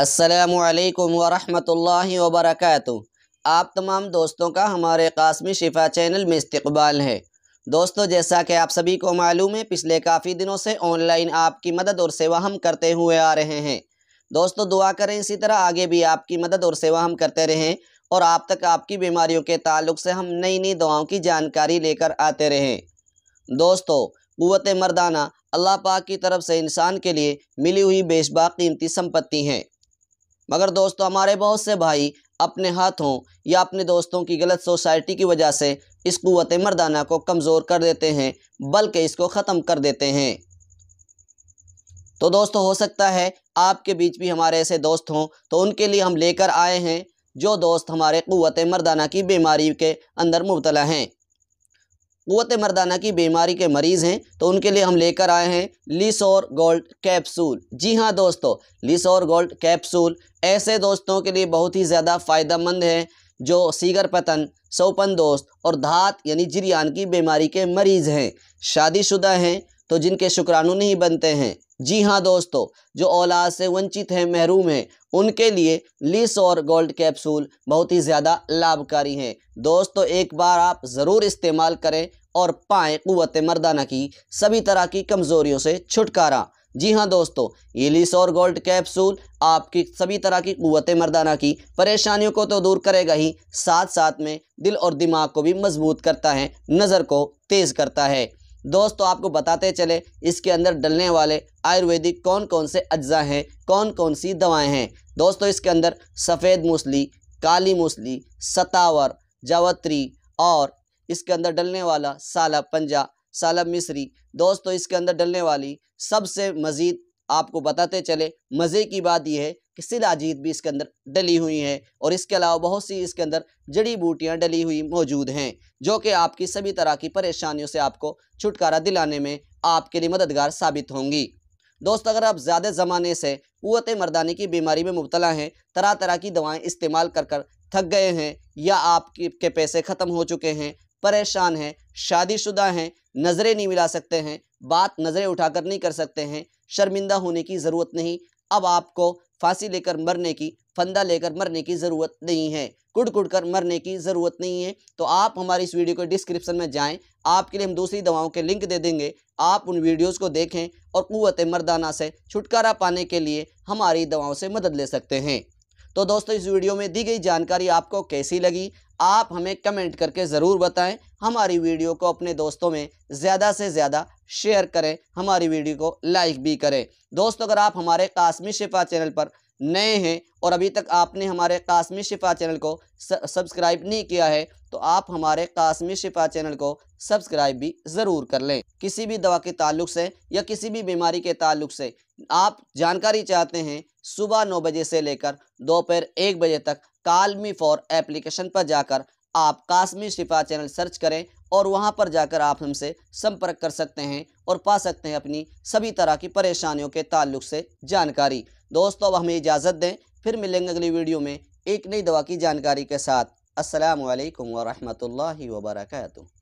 असलकम वरहमल वर्क आप तमाम दोस्तों का हमारे कासमी शिफा चैनल में इस्तबाल है दोस्तों जैसा कि आप सभी को मालूम है पिछले काफ़ी दिनों से ऑनलाइन आपकी मदद और सेवा हम करते हुए आ रहे हैं दोस्तों दुआ करें इसी तरह आगे भी आपकी मदद और सेवा हम करते रहें और आप तक आपकी बीमारियों के ताल्लुक से हम नई नई दवाओं की जानकारी लेकर आते रहें दोस्तों क़वत मर्दाना अल्लाह पाक की तरफ से इंसान के लिए मिली हुई बेशबा कीमती संपत्ति हैं मगर दोस्तों हमारे बहुत से भाई अपने हाथों या अपने दोस्तों की गलत सोसाइटी की वजह से इस क़वत मर्दाना को कमज़ोर कर देते हैं बल्कि इसको ख़त्म कर देते हैं तो दोस्तों हो सकता है आपके बीच भी हमारे ऐसे दोस्त हों तो उनके लिए हम लेकर आए हैं जो दोस्त हमारे क़वत मर्दाना की बीमारी के अंदर मुबतला हैं क़वत मर्दाना की बीमारी के मरीज़ हैं तो उनके लिए हम लेकर आए हैं लिसोर गोल्ड कैप्सूल जी हाँ दोस्तों लिसोर गोल्ड कैप्सूल ऐसे दोस्तों के लिए बहुत ही ज़्यादा मंद है जो सीगर पतन सौपन दोस्त और धात यानी जिरियान की बीमारी के मरीज़ हैं शादीशुदा हैं तो जिनके शुक्राणु नहीं बनते हैं जी हाँ दोस्तों जो औलाद से वंचित हैं महरूम हैं उनके लिए लिस और गोल्ड कैप्सूल बहुत ही ज़्यादा लाभकारी हैं दोस्तों एक बार आप ज़रूर इस्तेमाल करें और पाएँ क़वत मर्दाना की सभी तरह की कमज़ोरियों से छुटकारा जी हाँ दोस्तों ये लिस और गोल्ड कैप्सूल आपकी सभी तरह की क़वत मर्दाना की परेशानियों को तो दूर करेगा ही साथ साथ में दिल और दिमाग को भी मजबूत करता है नज़र को तेज़ करता है दोस्तों आपको बताते चले इसके अंदर डलने वाले आयुर्वेदिक कौन कौन से अज्जा हैं कौन कौन सी दवाएं हैं दोस्तों इसके अंदर सफ़ेद मूसली काली मूसली सतावर जावत्री और इसके अंदर डलने वाला साला पंजा साला मिश्री दोस्तों इसके अंदर डलने वाली सबसे मज़ीद आपको बताते चले मज़े की बात यह है कि सिलाजीत भी इसके अंदर डली हुई हैं और इसके अलावा बहुत सी इसके अंदर जड़ी बूटियाँ डली हुई मौजूद हैं जो कि आपकी सभी तरह की परेशानियों से आपको छुटकारा दिलाने में आपके लिए मददगार साबित होंगी दोस्त अगर आप ज़्यादा ज़माने से क़वत मर्दानी की बीमारी में मुबतला हैं तरह तरह की दवाएं इस्तेमाल कर कर थक गए हैं या आपके पैसे ख़त्म हो चुके हैं परेशान हैं शादीशुदा हैं नज़रें नहीं मिला सकते हैं बात नज़रें उठाकर नहीं कर सकते हैं शर्मिंदा होने की ज़रूरत नहीं अब आपको फांसी लेकर मरने की फंदा लेकर मरने की ज़रूरत नहीं है कुड़ कुड़ कर मरने की ज़रूरत नहीं है तो आप हमारी इस वीडियो के डिस्क्रिप्शन में जाएं आपके लिए हम दूसरी दवाओं के लिंक दे देंगे आप उन वीडियोस को देखें और क़वत मर्दाना से छुटकारा पाने के लिए हमारी दवाओं से मदद ले सकते हैं तो दोस्तों इस वीडियो में दी गई जानकारी आपको कैसी लगी आप हमें कमेंट करके ज़रूर बताएं हमारी वीडियो को अपने दोस्तों में ज़्यादा से ज़्यादा शेयर करें हमारी वीडियो को लाइक भी करें दोस्तों अगर आप हमारे कासमी शिफा चैनल पर नए हैं और अभी तक आपने हमारे कासमी शिफा चैनल को सब्सक्राइब नहीं किया है तो आप हमारे कासमी शिफा चैनल को सब्सक्राइब भी ज़रूर कर लें किसी भी दवा के ताल्लुक से या किसी भी बीमारी के ताल्लुक से आप जानकारी चाहते हैं सुबह नौ बजे से लेकर दोपहर एक बजे तक कालमी मी फॉर एप्लीकेशन पर जाकर आप कासमी शिफा चैनल सर्च करें और वहाँ पर जाकर आप हमसे संपर्क कर सकते हैं और पा सकते हैं अपनी सभी तरह की परेशानियों के ताल्लुक से जानकारी दोस्तों अब हमें इजाज़त दें फिर मिलेंगे अगली वीडियो में एक नई दवा की जानकारी के साथ असलकम वरहमल वर्का